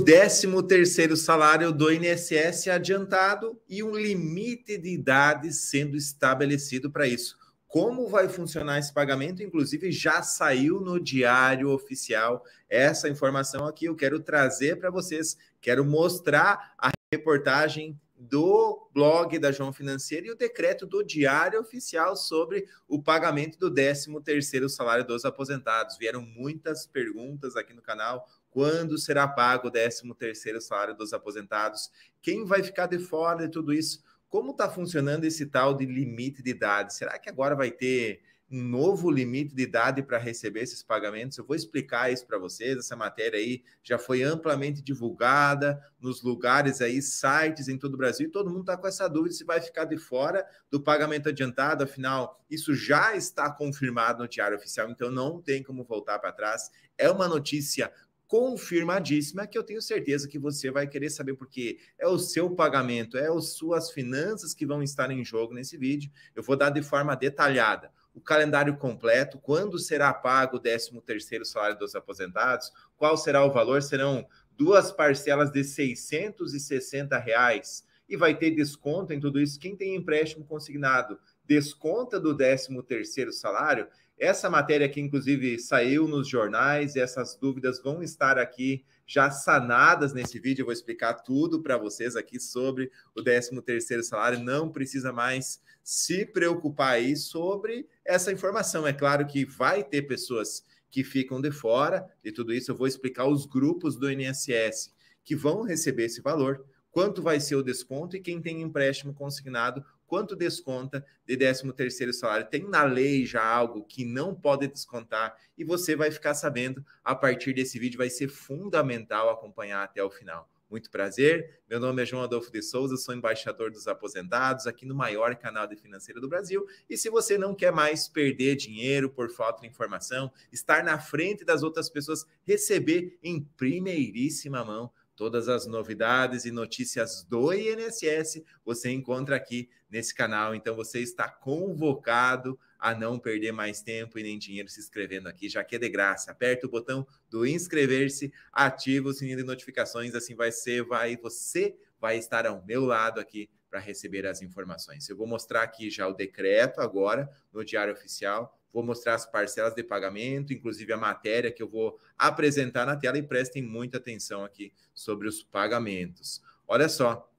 décimo terceiro salário do INSS adiantado e um limite de idade sendo estabelecido para isso. Como vai funcionar esse pagamento? Inclusive, já saiu no Diário Oficial essa informação aqui. Eu quero trazer para vocês, quero mostrar a reportagem do blog da João Financeira e o decreto do Diário Oficial sobre o pagamento do 13º salário dos aposentados. Vieram muitas perguntas aqui no canal. Quando será pago o 13º salário dos aposentados? Quem vai ficar de fora de tudo isso? Como está funcionando esse tal de limite de idade? Será que agora vai ter um novo limite de idade para receber esses pagamentos. Eu vou explicar isso para vocês. Essa matéria aí já foi amplamente divulgada nos lugares aí, sites em todo o Brasil. E todo mundo está com essa dúvida se vai ficar de fora do pagamento adiantado. Afinal, isso já está confirmado no Diário Oficial, então não tem como voltar para trás. É uma notícia confirmadíssima que eu tenho certeza que você vai querer saber porque é o seu pagamento, é as suas finanças que vão estar em jogo nesse vídeo. Eu vou dar de forma detalhada o calendário completo, quando será pago o 13º salário dos aposentados, qual será o valor, serão duas parcelas de 660 reais e vai ter desconto em tudo isso. Quem tem empréstimo consignado desconta do 13º salário. Essa matéria que inclusive saiu nos jornais, essas dúvidas vão estar aqui já sanadas nesse vídeo. Eu vou explicar tudo para vocês aqui sobre o 13º salário. Não precisa mais se preocupar aí sobre essa informação. É claro que vai ter pessoas que ficam de fora de tudo isso. Eu vou explicar os grupos do INSS que vão receber esse valor, quanto vai ser o desconto e quem tem empréstimo consignado, quanto desconta de 13º salário. Tem na lei já algo que não pode descontar e você vai ficar sabendo a partir desse vídeo, vai ser fundamental acompanhar até o final. Muito prazer. Meu nome é João Adolfo de Souza, sou embaixador dos aposentados aqui no maior canal de financeira do Brasil. E se você não quer mais perder dinheiro por falta de informação, estar na frente das outras pessoas, receber em primeiríssima mão Todas as novidades e notícias do INSS você encontra aqui nesse canal. Então você está convocado a não perder mais tempo e nem dinheiro se inscrevendo aqui, já que é de graça. Aperta o botão do inscrever-se, ativa o sininho de notificações, assim vai ser, vai você vai estar ao meu lado aqui para receber as informações. Eu vou mostrar aqui já o decreto agora no Diário Oficial vou mostrar as parcelas de pagamento, inclusive a matéria que eu vou apresentar na tela e prestem muita atenção aqui sobre os pagamentos. Olha só,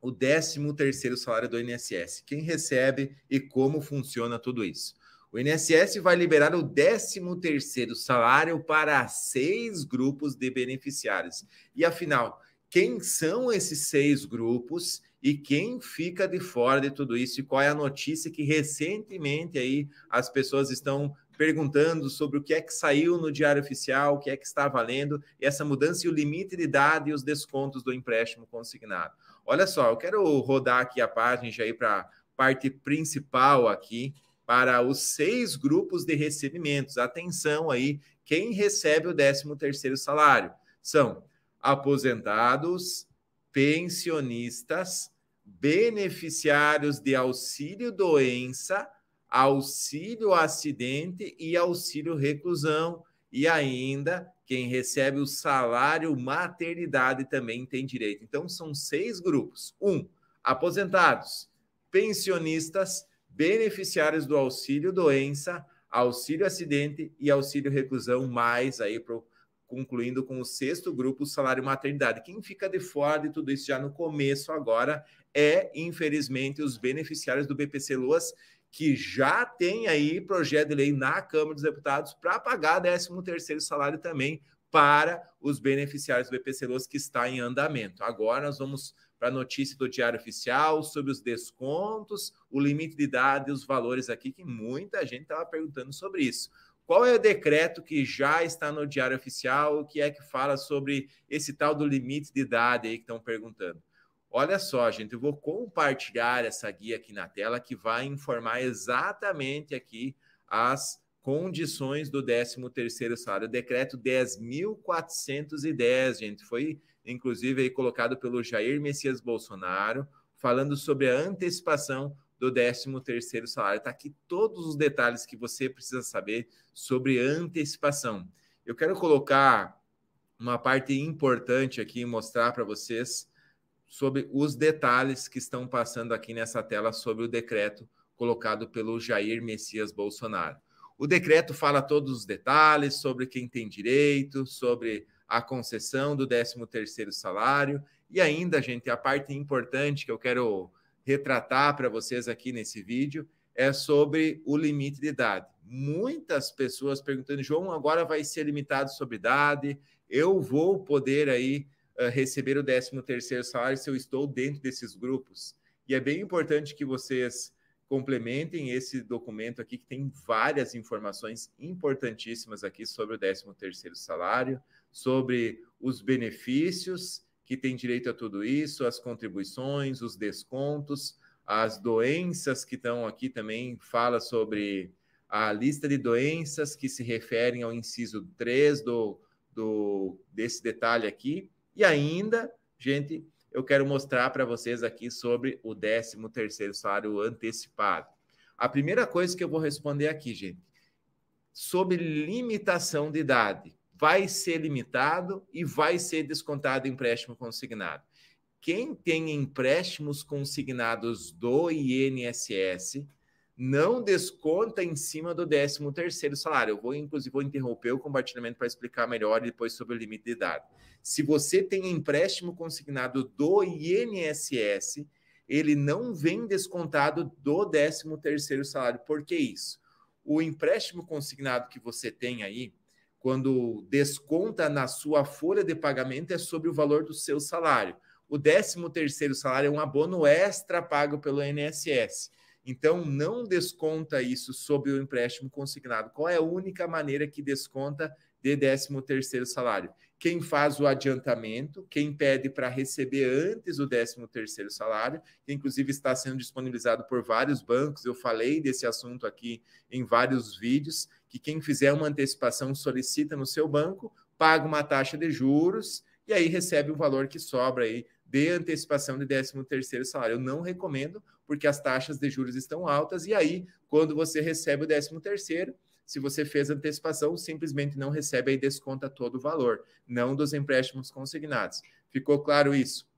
o 13º salário do INSS, quem recebe e como funciona tudo isso. O INSS vai liberar o 13º salário para seis grupos de beneficiários. E afinal, quem são esses seis grupos e quem fica de fora de tudo isso e qual é a notícia que recentemente aí as pessoas estão perguntando sobre o que é que saiu no diário oficial, o que é que está valendo, e essa mudança e o limite de idade e os descontos do empréstimo consignado. Olha só, eu quero rodar aqui a página já aí para a parte principal aqui, para os seis grupos de recebimentos. Atenção aí, quem recebe o 13º salário? São aposentados, pensionistas, beneficiários de auxílio doença, auxílio acidente e auxílio reclusão. E ainda, quem recebe o salário maternidade também tem direito. Então, são seis grupos: um, aposentados, pensionistas, beneficiários do auxílio doença, auxílio acidente e auxílio reclusão, mais aí para o concluindo com o sexto grupo, salário maternidade. Quem fica de fora de tudo isso já no começo agora é, infelizmente, os beneficiários do BPC Loas, que já tem aí projeto de lei na Câmara dos Deputados para pagar 13 terceiro salário também para os beneficiários do BPC Loas que está em andamento. Agora nós vamos para a notícia do Diário Oficial sobre os descontos, o limite de idade e os valores aqui, que muita gente estava perguntando sobre isso. Qual é o decreto que já está no Diário Oficial, O que é que fala sobre esse tal do limite de idade aí que estão perguntando? Olha só, gente, eu vou compartilhar essa guia aqui na tela que vai informar exatamente aqui as condições do 13º salário, decreto 10.410, gente, foi inclusive aí colocado pelo Jair Messias Bolsonaro, falando sobre a antecipação do 13º salário. Está aqui todos os detalhes que você precisa saber sobre antecipação. Eu quero colocar uma parte importante aqui, mostrar para vocês sobre os detalhes que estão passando aqui nessa tela sobre o decreto colocado pelo Jair Messias Bolsonaro. O decreto fala todos os detalhes sobre quem tem direito, sobre a concessão do 13º salário e ainda, gente, a parte importante que eu quero retratar para vocês aqui nesse vídeo é sobre o limite de idade. Muitas pessoas perguntando, João, agora vai ser limitado sobre idade? Eu vou poder aí eh, receber o 13 terceiro salário se eu estou dentro desses grupos? E é bem importante que vocês complementem esse documento aqui que tem várias informações importantíssimas aqui sobre o 13º salário, sobre os benefícios que tem direito a tudo isso, as contribuições, os descontos, as doenças que estão aqui também, fala sobre a lista de doenças que se referem ao inciso 3 do, do, desse detalhe aqui. E ainda, gente, eu quero mostrar para vocês aqui sobre o 13º salário antecipado. A primeira coisa que eu vou responder aqui, gente, sobre limitação de idade vai ser limitado e vai ser descontado empréstimo consignado. Quem tem empréstimos consignados do INSS não desconta em cima do 13º salário. Eu vou, inclusive, vou interromper o compartilhamento para explicar melhor depois sobre o limite de idade. Se você tem empréstimo consignado do INSS, ele não vem descontado do 13º salário. Por que isso? O empréstimo consignado que você tem aí, quando desconta na sua folha de pagamento é sobre o valor do seu salário. O 13º salário é um abono extra pago pelo INSS. Então não desconta isso sobre o empréstimo consignado. Qual é a única maneira que desconta de 13º salário? Quem faz o adiantamento, quem pede para receber antes o 13º salário, que inclusive está sendo disponibilizado por vários bancos. Eu falei desse assunto aqui em vários vídeos que quem fizer uma antecipação solicita no seu banco, paga uma taxa de juros e aí recebe o valor que sobra aí de antecipação de 13º salário. Eu não recomendo, porque as taxas de juros estão altas e aí, quando você recebe o 13º, se você fez antecipação, simplesmente não recebe e desconta todo o valor, não dos empréstimos consignados. Ficou claro isso?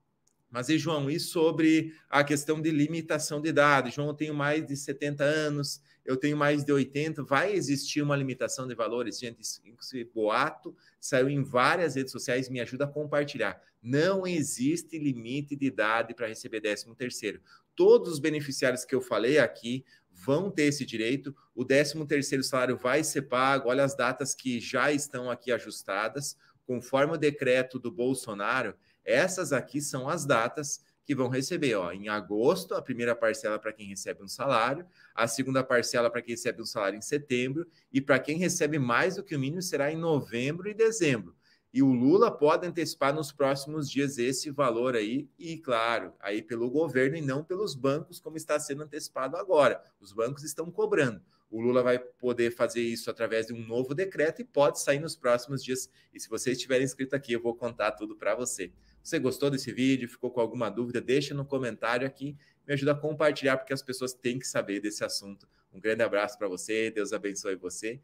Mas, e João, e sobre a questão de limitação de idade? João, eu tenho mais de 70 anos, eu tenho mais de 80, vai existir uma limitação de valores? Gente, esse boato saiu em várias redes sociais, me ajuda a compartilhar. Não existe limite de idade para receber 13 terceiro. Todos os beneficiários que eu falei aqui vão ter esse direito, o 13 terceiro salário vai ser pago, olha as datas que já estão aqui ajustadas, conforme o decreto do Bolsonaro, essas aqui são as datas que vão receber, ó, em agosto, a primeira parcela para quem recebe um salário, a segunda parcela para quem recebe um salário em setembro e para quem recebe mais do que o mínimo será em novembro e dezembro. E o Lula pode antecipar nos próximos dias esse valor aí, e claro, aí pelo governo e não pelos bancos, como está sendo antecipado agora. Os bancos estão cobrando. O Lula vai poder fazer isso através de um novo decreto e pode sair nos próximos dias. E se você estiver inscrito aqui, eu vou contar tudo para você. Você gostou desse vídeo? Ficou com alguma dúvida? Deixa no comentário aqui. Me ajuda a compartilhar, porque as pessoas têm que saber desse assunto. Um grande abraço para você. Deus abençoe você